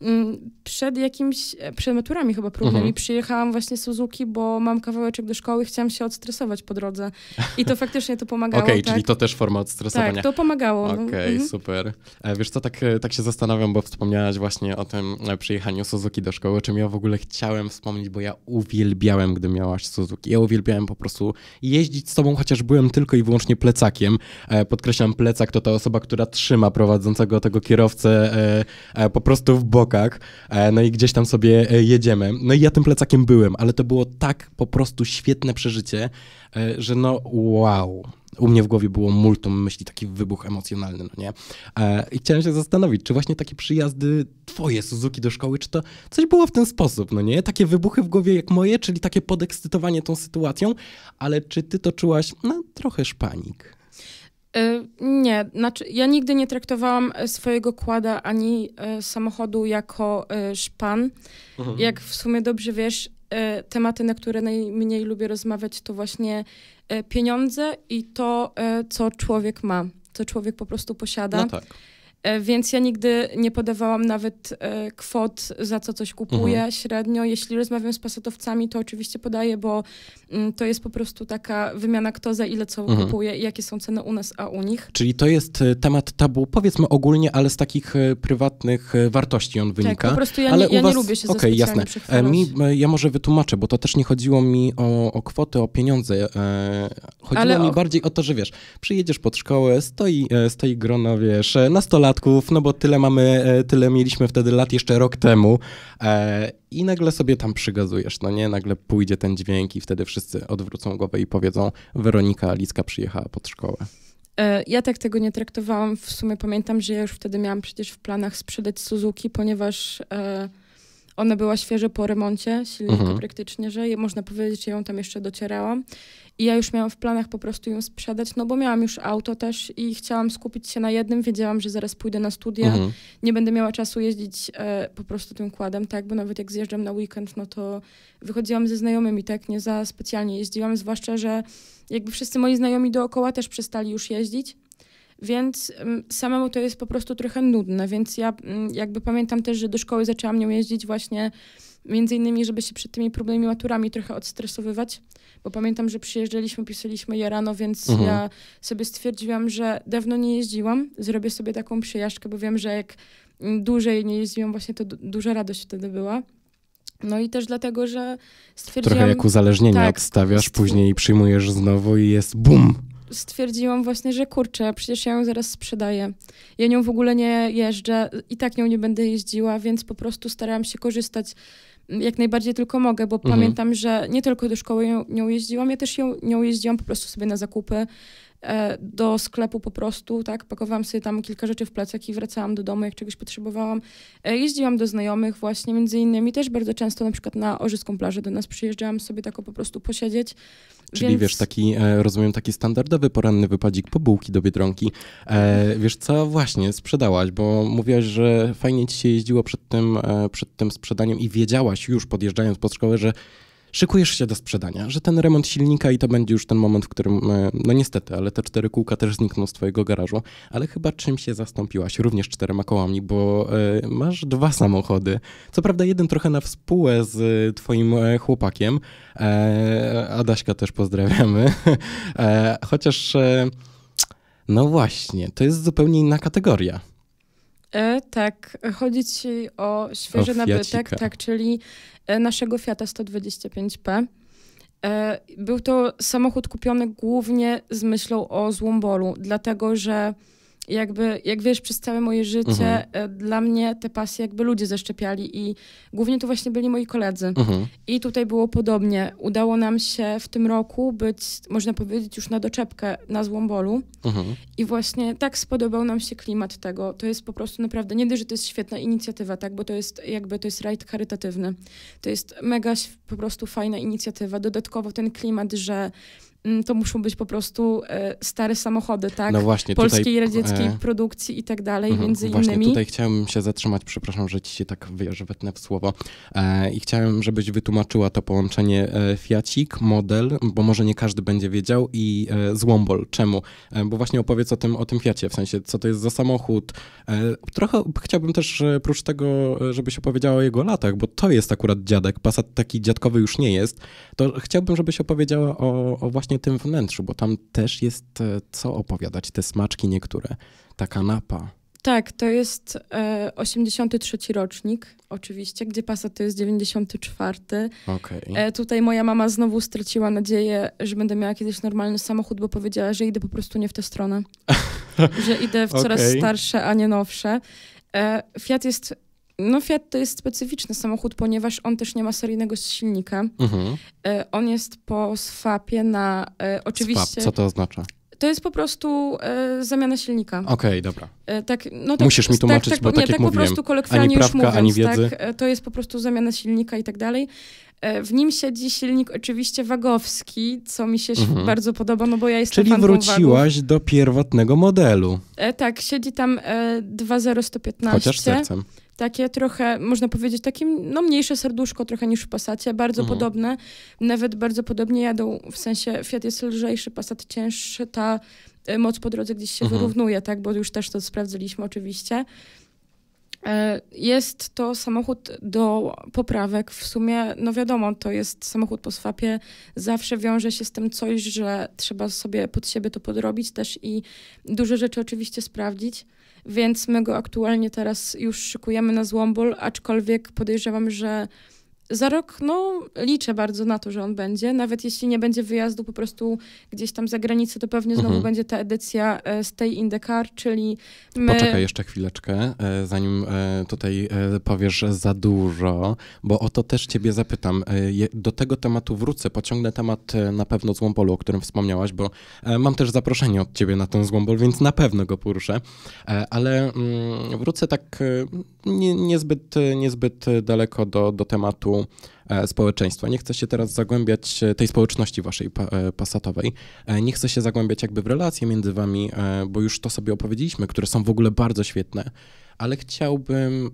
Mm, przed jakimś, e, przed maturami chyba próbnymi mhm. przyjechałam właśnie Suzuki, bo mam kawałeczek do szkoły, chciałam się odstresować po drodze. I to faktycznie to pomagało. Okej, okay, tak. czyli to też forma odstresowania. Tak, to pomagało. No, Okej, okay, mhm. super. E, wiesz co, tak, e, tak się zastanawiam, bo wspomniałaś właśnie o tym przyjechaniu Suzuki do szkoły, czym ja w ogóle chciałem wspomnieć, bo ja uwielbiałem, gdy miałaś Suzuki. Ja uwielbiałem po prostu jeździć z tobą, chociaż byłem tylko i wyłącznie plecakiem. Podkreślam, plecak to ta osoba, która trzyma prowadzącego tego kierowcę po prostu w bok zwłokach, e, no i gdzieś tam sobie e, jedziemy. No i ja tym plecakiem byłem, ale to było tak po prostu świetne przeżycie, e, że no wow u mnie w głowie było multum myśli, taki wybuch emocjonalny, no nie? I chciałem się zastanowić, czy właśnie takie przyjazdy twoje, Suzuki, do szkoły, czy to coś było w ten sposób, no nie? Takie wybuchy w głowie jak moje, czyli takie podekscytowanie tą sytuacją, ale czy ty to czułaś, no, trochę szpanik? E, nie, znaczy ja nigdy nie traktowałam e, swojego kłada ani e, samochodu jako szpan. Mhm. Jak w sumie dobrze wiesz, tematy, na które najmniej lubię rozmawiać, to właśnie pieniądze i to, co człowiek ma, co człowiek po prostu posiada. No tak. E, więc ja nigdy nie podawałam nawet e, kwot, za co coś kupuję mhm. średnio. Jeśli rozmawiam z pasatowcami, to oczywiście podaję, bo mm, to jest po prostu taka wymiana, kto za ile co mhm. kupuje i jakie są ceny u nas, a u nich. Czyli to jest e, temat tabu, powiedzmy ogólnie, ale z takich prywatnych wartości on tak, wynika. Tak, po prostu ja, ale nie, ja was... nie lubię się okay, jasne. Mi, ja może wytłumaczę, bo to też nie chodziło mi o, o kwoty, o pieniądze. Chodziło ale mi o... bardziej o to, że wiesz, przyjedziesz pod szkołę, stoi, stoi grono, wiesz, na lat no bo tyle mamy, e, tyle mieliśmy wtedy lat jeszcze rok temu e, i nagle sobie tam przygazujesz, no nie? Nagle pójdzie ten dźwięk i wtedy wszyscy odwrócą głowę i powiedzą Weronika Alicka przyjechała pod szkołę. E, ja tak tego nie traktowałam. W sumie pamiętam, że ja już wtedy miałam przecież w planach sprzedać Suzuki, ponieważ... E ona była świeżo po remoncie silnika mhm. praktycznie, że można powiedzieć, że ją tam jeszcze docierałam. I ja już miałam w planach po prostu ją sprzedać, no bo miałam już auto też i chciałam skupić się na jednym. Wiedziałam, że zaraz pójdę na studia, mhm. nie będę miała czasu jeździć e, po prostu tym kładem, tak? Bo nawet jak zjeżdżam na weekend, no to wychodziłam ze znajomymi, tak? Nie za specjalnie jeździłam, zwłaszcza, że jakby wszyscy moi znajomi dookoła też przestali już jeździć więc mm, samemu to jest po prostu trochę nudne, więc ja mm, jakby pamiętam też, że do szkoły zaczęłam nią jeździć właśnie między innymi, żeby się przed tymi problemami maturami trochę odstresowywać, bo pamiętam, że przyjeżdżaliśmy, pisaliśmy je rano, więc mhm. ja sobie stwierdziłam, że dawno nie jeździłam, zrobię sobie taką przejażdżkę, bo wiem, że jak mm, dłużej nie jeździłam właśnie, to duża radość wtedy była. No i też dlatego, że stwierdziłam... Trochę jak uzależnienie, tak, jak stawiasz, później przyjmujesz znowu i jest bum! stwierdziłam właśnie, że kurczę, przecież ja ją zaraz sprzedaję. Ja nią w ogóle nie jeżdżę i tak nią nie będę jeździła, więc po prostu starałam się korzystać mm, jak najbardziej tylko mogę, bo mhm. pamiętam, że nie tylko do szkoły nią, jeździłam, ja też ją, nią jeździłam po prostu sobie na zakupy E, do sklepu po prostu, tak, pakowałam sobie tam kilka rzeczy w plecach i wracałam do domu, jak czegoś potrzebowałam. E, jeździłam do znajomych właśnie, między innymi też bardzo często na przykład na Orzyską plażę do nas przyjeżdżałam sobie tak po prostu posiedzieć. Czyli więc... wiesz, taki, e, rozumiem, taki standardowy poranny wypadzik po bułki do Biedronki. wiesz co, właśnie, sprzedałaś, bo mówiłaś, że fajnie ci się jeździło przed tym, przed tym sprzedaniem i wiedziałaś już podjeżdżając pod szkołę, że szykujesz się do sprzedania, że ten remont silnika i to będzie już ten moment, w którym, e, no niestety, ale te cztery kółka też znikną z twojego garażu, ale chyba czym się zastąpiłaś również czterema kołami, bo y, masz dwa samochody. Co prawda jeden trochę na współę z e, twoim chłopakiem, e, Adaśka też pozdrawiamy, e, chociaż... E, no właśnie, to jest zupełnie inna kategoria. E, tak, chodzi ci o świeży o nabytek, tak, czyli e, naszego Fiata 125P. E, był to samochód kupiony głównie z myślą o Złombolu, dlatego że jakby, jak wiesz, przez całe moje życie mhm. e, dla mnie te pasje jakby ludzie zaszczepiali i głównie to właśnie byli moi koledzy. Mhm. I tutaj było podobnie. Udało nam się w tym roku być, można powiedzieć, już na doczepkę na Złombolu uh mhm. i właśnie tak spodobał nam się klimat tego. To jest po prostu naprawdę, nie dość, że to jest świetna inicjatywa, tak, bo to jest jakby, to jest rajd charytatywny. To jest mega po prostu fajna inicjatywa. Dodatkowo ten klimat, że Mm, to muszą być po prostu e, stare samochody, tak? No właśnie, Polskiej, tutaj, e, radzieckiej e... produkcji i tak dalej, mhm, między właśnie, innymi. tutaj chciałem się zatrzymać, przepraszam, że ci się tak że wetnę w słowo. E, I chciałem, żebyś wytłumaczyła to połączenie e, Fiacik, model, bo może nie każdy będzie wiedział i e, złombol. Czemu? E, bo właśnie opowiedz o tym, o tym Fiacie, w sensie co to jest za samochód. trochę chciałbym też, oprócz tego, żebyś opowiedziała o jego latach, bo to jest akurat dziadek, Passat taki dziadkowy już nie jest, to chciałbym, żebyś opowiedziała o, o właśnie konkretnie tym wnętrzu, bo tam też jest e, co opowiadać, te smaczki niektóre. Ta kanapa. Tak, to jest e, 83 rocznik, oczywiście, gdzie pasa to jest 94. Okay. E, tutaj moja mama znowu straciła nadzieję, że będę miała kiedyś normalny samochód, bo powiedziała, że idę po prostu nie w tę stronę. że idę w coraz okay. starsze, a nie nowsze. E, Fiat jest no Fiat to jest specyficzny samochód, ponieważ on też nie ma seryjnego silnika. Mhm. E, on jest po swapie na e, oczywiście... Swap, co to oznacza? To jest po prostu e, zamiana silnika. Okej, okay, dobra. E, tak, no tak, Musisz mi tak, tłumaczyć, tak, tak, bo tak nie, jak tak mówiłem, po prostu kolokwialnie ani prawka, już mówiąc, ani wiedzy. Tak, e, to jest po prostu zamiana silnika i tak dalej. E, w nim siedzi silnik oczywiście wagowski, co mi się mhm. bardzo podoba, no bo ja jestem Czyli wróciłaś wagów. do pierwotnego modelu. E, tak, siedzi tam e, Chociaż sercem. Takie trochę, można powiedzieć, takim, no mniejsze serduszko trochę niż w Passacie, bardzo mhm. podobne. Nawet bardzo podobnie jadą, w sensie Fiat jest lżejszy, Passat cięższy, ta e, moc po drodze gdzieś się mhm. wyrównuje, tak, bo już też to sprawdziliśmy oczywiście. E, jest to samochód do poprawek. W sumie, no wiadomo, to jest samochód po swapie. Zawsze wiąże się z tym coś, że trzeba sobie pod siebie to podrobić też i duże rzeczy oczywiście sprawdzić. Więc my go aktualnie teraz już szykujemy na złombol, aczkolwiek podejrzewam, że za rok, no, liczę bardzo na to, że on będzie. Nawet jeśli nie będzie wyjazdu po prostu gdzieś tam za granicę, to pewnie znowu mhm. będzie ta edycja e, z tej in czyli my... Poczekaj jeszcze chwileczkę, e, zanim e, tutaj powiesz za dużo, bo o to też ciebie zapytam. do tego tematu wrócę, pociągnę temat na pewno z polu, o którym wspomniałaś, bo mam też zaproszenie od ciebie na ten złą więc na pewno go poruszę, ale mm, wrócę tak nie, niezbyt, niezbyt daleko do, do tematu E, społeczeństwa. Nie chcę się teraz zagłębiać e, tej społeczności waszej e, pasatowej. Nie chcę się zagłębiać jakby w relacje między wami, bo już to sobie opowiedzieliśmy, które są w ogóle bardzo świetne ale chciałbym e,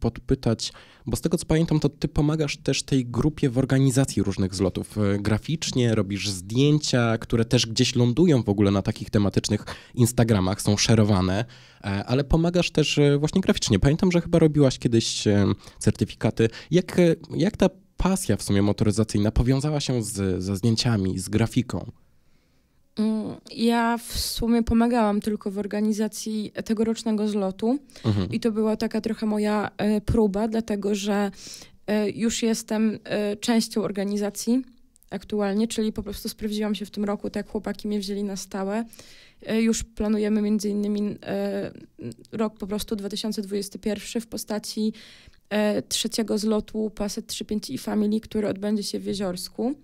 podpytać, bo z tego co pamiętam, to ty pomagasz też tej grupie w organizacji różnych zlotów. E, graficznie robisz zdjęcia, które też gdzieś lądują w ogóle na takich tematycznych Instagramach, są szerowane, e, ale pomagasz też właśnie graficznie. Pamiętam, że chyba robiłaś kiedyś certyfikaty. Jak, jak ta pasja w sumie motoryzacyjna powiązała się z, ze zdjęciami, z grafiką? Mm, ja w sumie pomagałam tylko w organizacji tegorocznego zlotu mhm. i to była taka trochę moja e, próba, dlatego że e, już jestem e, częścią organizacji aktualnie, czyli po prostu sprawdziłam się w tym roku, tak chłopaki mnie wzięli na stałe. Już planujemy między innymi rok po prostu 2021 w postaci trzeciego zlotu Passet 35 i Family, który odbędzie się w Jeziorsku.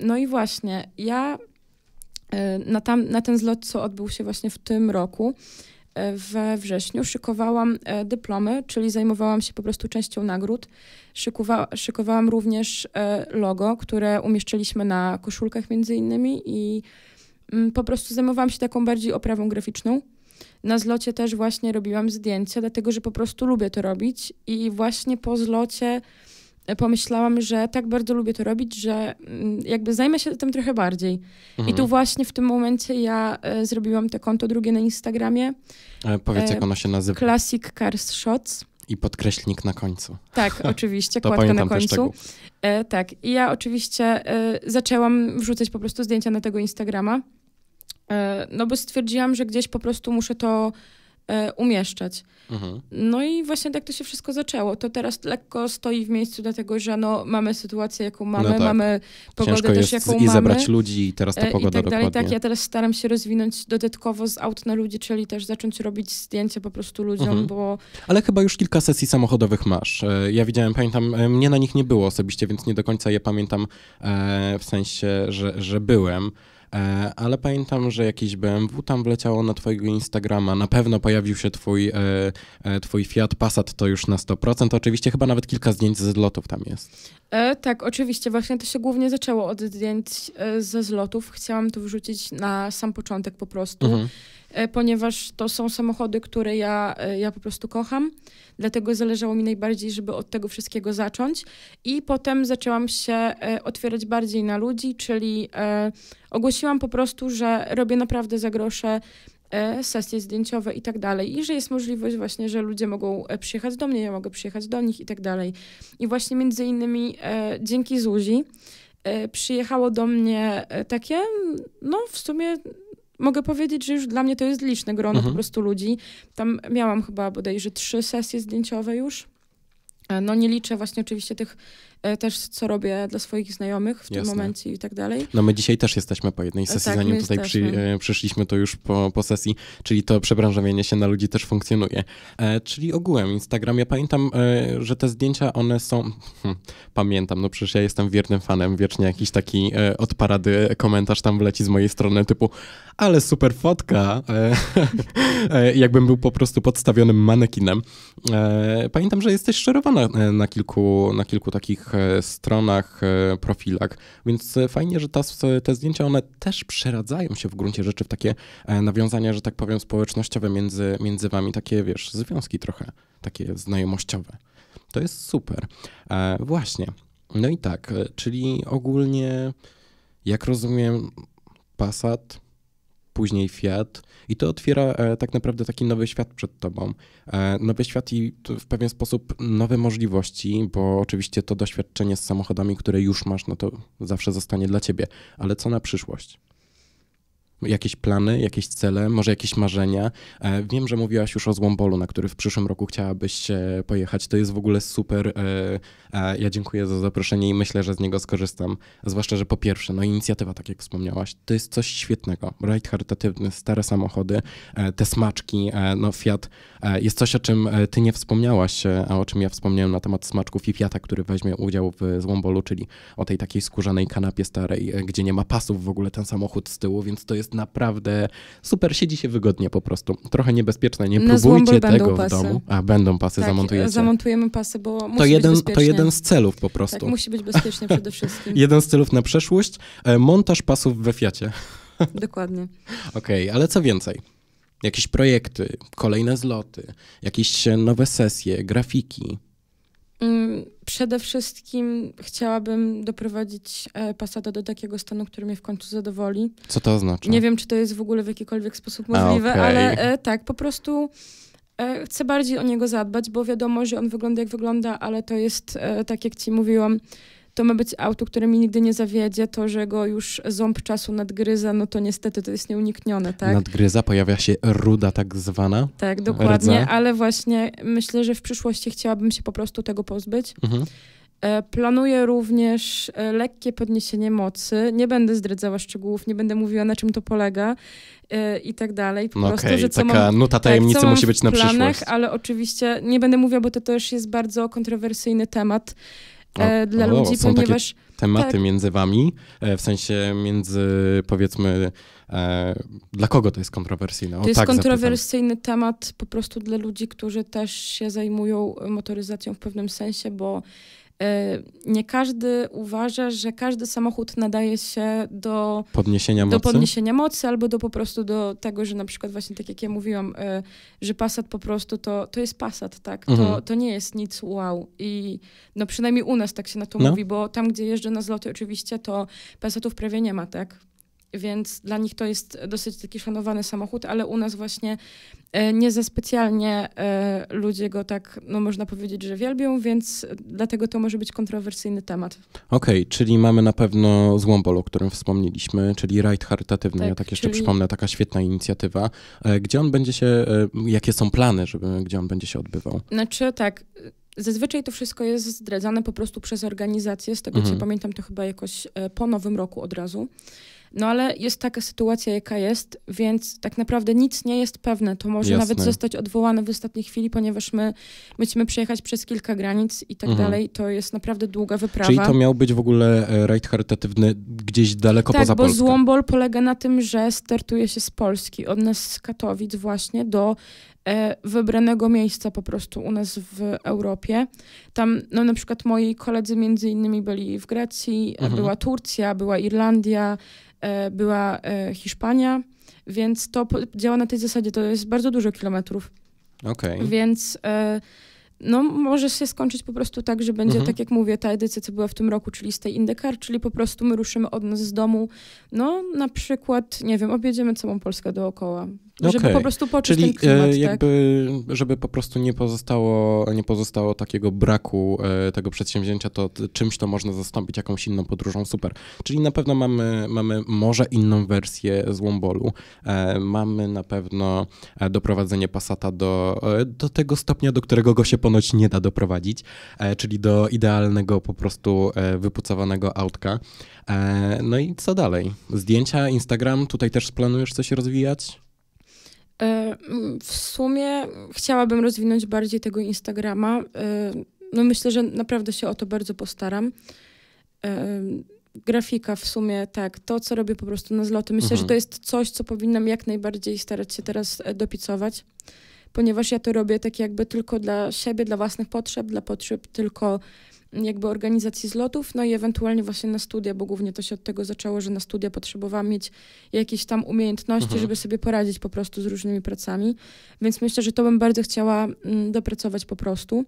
No i właśnie, ja E, na, tam, na ten zlot, co odbył się właśnie w tym roku, e, we wrześniu szykowałam e, dyplomy, czyli zajmowałam się po prostu częścią nagród. Szykowa szykowałam również logo, które umieszczyliśmy na koszulkach między innymi i mm, po prostu zajmowałam się taką bardziej oprawą graficzną. Na zlocie też właśnie robiłam zdjęcia, dlatego że po prostu lubię to robić i właśnie po zlocie pomyślałam, że tak bardzo lubię to robić, że mm, jakby zajmę się tym trochę bardziej. Mhm. I tu mhm. właśnie w tym momencie ja e, zrobiłam te konto drugie na Instagramie. E, powiedz, jak e, ono się nazywa. Classic Cars Shots. I podkreślnik na końcu. Tak, oczywiście, kładka na końcu. E, tak, i ja oczywiście zaczęłam wrzucać po prostu zdjęcia na tego Instagrama, no bo stwierdziłam, że gdzieś po prostu muszę to E, umieszczać. Mhm. No i właśnie tak to się wszystko zaczęło. To teraz lekko stoi w miejscu, dlatego że no, mamy sytuację, jaką mamy, no tak. mamy pogodę Ciężko też, jaką i mamy. I zebrać ludzi i teraz ta e, pogoda i tak dalej, Tak, ja teraz staram się rozwinąć dodatkowo z aut na ludzi, czyli też zacząć robić zdjęcia po prostu ludziom, mhm. bo... Ale chyba już kilka sesji samochodowych masz. E, ja widziałem, pamiętam, mnie na nich nie było osobiście, więc nie do końca je pamiętam w sensie, że, że byłem. E, ale pamiętam, że jakiś BMW tam wleciało na twojego Instagrama, na pewno pojawił się twój, e, e, twój Fiat Passat, to już na 100%, oczywiście chyba nawet kilka zdjęć z lotów tam jest. E, tak, oczywiście. Właśnie to się głównie zaczęło od zdjęć e, ze zlotów. Chciałam to wrzucić na sam początek po prostu, mhm. E, ponieważ to są samochody, które ja, e, ja po prostu kocham. Dlatego zależało mi najbardziej, żeby od tego wszystkiego zacząć. I potem zaczęłam się e, otwierać bardziej na ludzi, czyli ogłosiłam po prostu, że robię naprawdę za grosze E, sesje zdjęciowe i tak dalej. I że jest możliwość właśnie, że ludzie mogą e, przyjechać do mnie, ja mogę przyjechać do nich i tak dalej. I właśnie między innymi e, dzięki Zuzi e, przyjechało do mnie e, takie, no w sumie mogę powiedzieć, że już dla mnie to jest liczne grono mhm. po prostu ludzi. Tam miałam chyba bodajże trzy sesje zdjęciowe już. No nie liczę właśnie oczywiście tych E, też co robię dla swoich znajomych w Jasne. tym momencie i tak dalej. No my dzisiaj też jesteśmy po jednej e, sesji, tak, zanim tutaj przy, e, przyszliśmy, to już po, po sesji, czyli to przebranżowienie się na ludzi też funkcjonuje. E, czyli ogółem Instagram, ja pamiętam, e, że te zdjęcia, one są, hm, pamiętam, no przecież ja jestem wiernym fanem, wiecznie jakiś taki e, od parady komentarz tam wleci z mojej strony typu, ale super fotka, e, jakbym był po prostu podstawionym manekinem. pamiętam, że jesteś szczerowana na kilku, na kilku takich E, stronach, e, profilach. Więc e, fajnie, że ta, te zdjęcia, one też przeradzają się w gruncie rzeczy w takie nawiązania, że tak powiem, społecznościowe między, między wami, takie, wiesz, związki trochę, takie znajomościowe. To jest super. właśnie. No i tak, czyli ogólnie, jak rozumiem, Passat później Fiat i to otwiera e, tak naprawdę taki nowy świat przed tobą. E, nowy świat i w pewien sposób nowe możliwości, bo oczywiście to doświadczenie z samochodami, które już masz, no to zawsze zostanie dla ciebie, ale co na przyszłość? jakieś plany, jakieś cele, może jakieś marzenia. E, wiem, że mówiłaś już o Złombolu, na który w przyszłym roku chciałabyś e, pojechać. To jest w ogóle super. E, ja dziękuję za zaproszenie i myślę, że z niego skorzystam. Zwłaszcza, że po pierwsze, no inicjatywa, tak jak wspomniałaś, to jest coś świetnego. Ride charytatywny, stare samochody, te smaczki, no Fiat. Jest coś, o czym ty nie wspomniałaś, a o czym ja wspomniałem na temat smaczków i Fiata, który weźmie udział w Złombolu, czyli o tej takiej skórzanej kanapie starej, gdzie nie ma pasów w ogóle ten samochód z tyłu, więc to jest naprawdę super, siedzi się wygodnie po prostu. Trochę niebezpieczne, nie Na próbujcie tego w domu. A, będą pasy, tak, zamontujecie. zamontujemy pasy, bo to musi to jeden, być To jeden z celów po tak, prostu. Tak, musi być bezpiecznie przede wszystkim. jeden z celów na przeszłość, e, montaż pasów we Fiacie. Dokładnie. Okej, okay, ale co więcej? Jakieś projekty, kolejne zloty, jakieś e, nowe sesje, grafiki, Mm, przede wszystkim chciałabym doprowadzić e, Passata do takiego stanu, który mnie w końcu zadowoli. Co to oznacza? Nie wiem, czy to jest w ogóle w jakikolwiek sposób możliwe, A, okay. ale e, tak, po prostu e, chcę bardziej o niego zadbać, bo wiadomo, że on wygląda jak wygląda, ale to jest, tak jak ci mówiłam, to ma być auto, które mi nigdy nie zawiedzie. To, że go już ząb czasu nadgryza, no to niestety to jest nieuniknione, tak? Nadgryza, pojawia się ruda tak zwana. Tak, dokładnie, Rdza. ale właśnie myślę, że w przyszłości chciałabym się po prostu tego pozbyć. Mhm. E, planuję również e, lekkie podniesienie mocy. Nie będę zdradzała szczegółów, nie będę mówiła na czym to polega e, i tak dalej. Po no prostu, okay. że co taka mam, nuta tak, tajemnicy tak, musi być na planach, przyszłość. Ale oczywiście nie będę mówiła, bo to też jest bardzo kontrowersyjny temat o, e, dla o, ludzi, są ponieważ... Takie tematy tak. między wami, e, w sensie między powiedzmy, e, dla kogo to jest kontrowersyjne? O, to jest tak kontrowersyjny zapytam. temat po prostu dla ludzi, którzy też się zajmują motoryzacją w pewnym sensie, bo Y, nie każdy uważa, że każdy samochód nadaje się do podniesienia, do mocy? podniesienia mocy albo do po prostu do tego, że na przykład właśnie tak jak ja mówiłam, y, że Passat po prostu to, to jest Passat, tak? Mhm. To, to nie jest nic wow i no przynajmniej u nas tak się na to no. mówi, bo tam gdzie jeżdżę na zloty oczywiście to Passatów prawie nie ma, tak? więc dla nich to jest dosyć taki szanowany samochód, ale u nas właśnie e, nie za specjalnie e, ludzie go tak, no można powiedzieć, że wielbią, więc dlatego to może być kontrowersyjny temat. Okej, okay, czyli mamy na pewno Złombol, o którym wspomnieliśmy, czyli rajd charytatywny, tak, ja tak jeszcze czyli... przypomnę, taka świetna inicjatywa. E, gdzie on będzie się, jakie są plany, żeby, gdzie on będzie się odbywał? Znaczy tak, Zazwyczaj to wszystko jest zdradzane po prostu przez organizację. Z tego co mhm. pamiętam, to chyba jakoś po nowym roku od razu. No ale jest taka sytuacja, jaka jest, więc tak naprawdę nic nie jest pewne. To może Jasne. nawet zostać odwołane w ostatniej chwili, ponieważ my musimy przejechać przez kilka granic i tak mhm. dalej. To jest naprawdę długa wyprawa. Czyli to miał być w ogóle e, rajd charytatywny gdzieś daleko tak, poza Polską. Tak, bo Złombol polega na tym, że startuje się z Polski, od nas z Katowic właśnie do E, wybranego miejsca po prostu u nas w Europie. Tam no, na przykład moi koledzy między innymi byli w Grecji, e, mhm. była Turcja, była Irlandia, e, była Hiszpania, więc to działa na tej zasadzie, to jest bardzo dużo kilometrów. Okay. Więc no, może się skończyć po prostu tak, że będzie, mhm. tak jak mówię, ta edycja, co była w tym roku, czyli z tej Indycar, czyli po prostu my ruszymy od nas z domu, no na przykład, nie wiem, objedziemy całą Polskę dookoła, żeby po prostu poczuć Czyli, ten klimat, e, jakby, tak? żeby po prostu nie pozostało, nie pozostało takiego braku e, tego przedsięwzięcia, to czymś to można zastąpić jakąś inną podróżą, super. Czyli na pewno mamy, mamy może inną wersję z Wombolu, e, mamy na pewno e, doprowadzenie Passata do, e, do tego stopnia, do którego go się ponoć nie da doprowadzić, czyli do idealnego po prostu wypucowanego autka. No i co dalej? Zdjęcia, Instagram, tutaj też planujesz coś rozwijać? W sumie chciałabym rozwinąć bardziej tego Instagrama. No myślę, że naprawdę się o to bardzo postaram. Grafika w sumie, tak, to co robię po prostu na zloty. Myślę, mhm. że to jest coś, co powinnam jak najbardziej starać się teraz e, dopicować, ponieważ ja to robię tak jakby tylko dla siebie, dla własnych potrzeb, dla potrzeb tylko jakby organizacji zlotów, no i ewentualnie właśnie na studia, bo głównie to się od tego zaczęło, że na studia potrzebowałam mieć jakieś tam umiejętności, mhm. żeby sobie poradzić po prostu z różnymi pracami. Więc myślę, że to bym bardzo chciała mm, dopracować po prostu.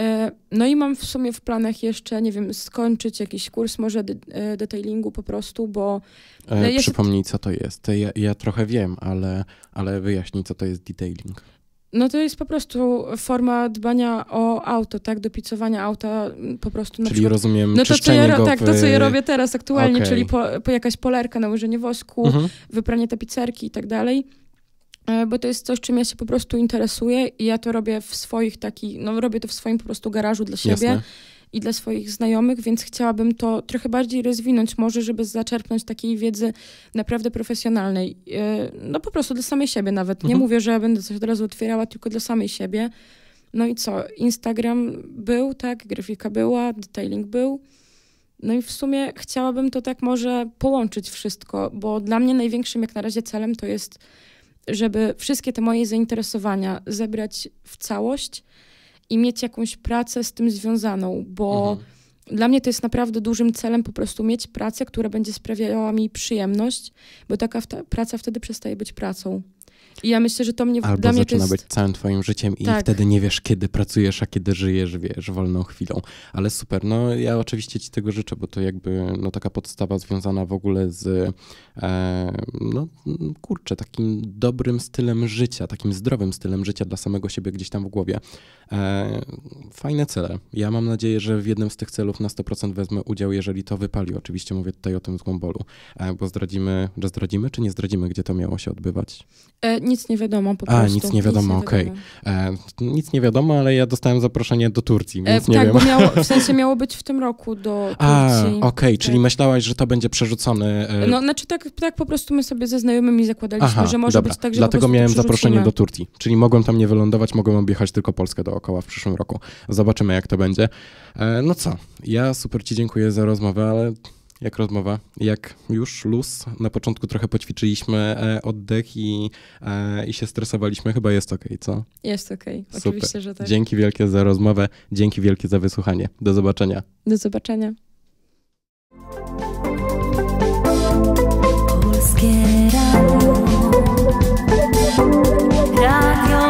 E, no i mam w sumie w planach jeszcze, nie wiem, skończyć jakiś kurs może e, detailingu po prostu, bo... E, no, jest... Przypomnij, co to jest. Ja, ja trochę wiem, ale, ale wyjaśnij, co to jest detailing. No to jest po prostu forma dbania o auto, tak? Dopicowania auta mm, po prostu na Czyli przykład, rozumiem no to, co ja, Tak, to co ja robię teraz aktualnie, okay. czyli po, po jakaś polerka, nałożenie wosku, mhm. wypranie tapicerki i tak dalej. E, bo to jest coś, czym ja się po prostu interesuję i ja to robię w swoich takich, no robię to w swoim po prostu garażu dla siebie. Jasne i dla swoich znajomych, więc chciałabym to trochę bardziej rozwinąć, może, żeby zaczerpnąć takiej wiedzy naprawdę profesjonalnej. E, no po prostu dla samej siebie nawet. Nie mhm. mówię, że będę coś od razu otwierała, tylko dla samej siebie. No i co? Instagram był, tak, grafika była, detailing był. No i w sumie chciałabym to tak może połączyć wszystko, bo dla mnie największym jak na razie celem to jest, żeby wszystkie te moje zainteresowania zebrać w całość i mieć jakąś pracę z tym związaną, bo mhm. dla mnie to jest naprawdę dużym celem po prostu mieć pracę, która będzie sprawiała mi przyjemność, bo taka praca wtedy przestaje być pracą. I ja myślę, że to mnie Albo dla mnie zaczyna jest... być całym twoim życiem i tak. wtedy nie wiesz, kiedy pracujesz, a kiedy żyjesz, wiesz, wolną chwilą. Ale super, no ja oczywiście ci tego życzę, bo to jakby no, taka podstawa związana w ogóle z e, no kurczę, takim dobrym stylem życia, takim zdrowym stylem życia dla samego siebie gdzieś tam w głowie. E, fajne cele. Ja mam nadzieję, że w jednym z tych celów na 100% wezmę udział, jeżeli to wypali. Oczywiście mówię tutaj o tym z Głąbolu, e, bo zdradzimy, że zdradzimy czy nie zdradzimy, gdzie to miało się odbywać? E, nic nie wiadomo po prostu. A, nic nie wiadomo, okej. Okay. E, nic nie wiadomo, ale ja dostałem zaproszenie do Turcji, e, więc e, nie tak, wiem. miało, w sensie miało być w tym roku do Turcji. A, okej, okay, tak. czyli myślałaś, że to będzie przerzucony. E, no, znaczy tak, tak po prostu my sobie ze znajomymi zakładaliśmy, Aha, że może dobra. być tak, że Dlatego miałem zaproszenie do Turcji, czyli mogłem tam nie wylądować, mogłem objechać tylko Polskę dookoła w przyszłym roku. Zobaczymy, jak to będzie. E, no co, ja super ci dziękuję za rozmowę, ale jak rozmowa? Jak już luz? Na początku trochę poćwiczyliśmy e, oddech i, e, i się stresowaliśmy. Chyba jest ok, co? Jest ok, oczywiście, że tak. Dzięki wielkie za rozmowę, dzięki wielkie za wysłuchanie. Do zobaczenia. Do zobaczenia. Polskie Radio. Radio.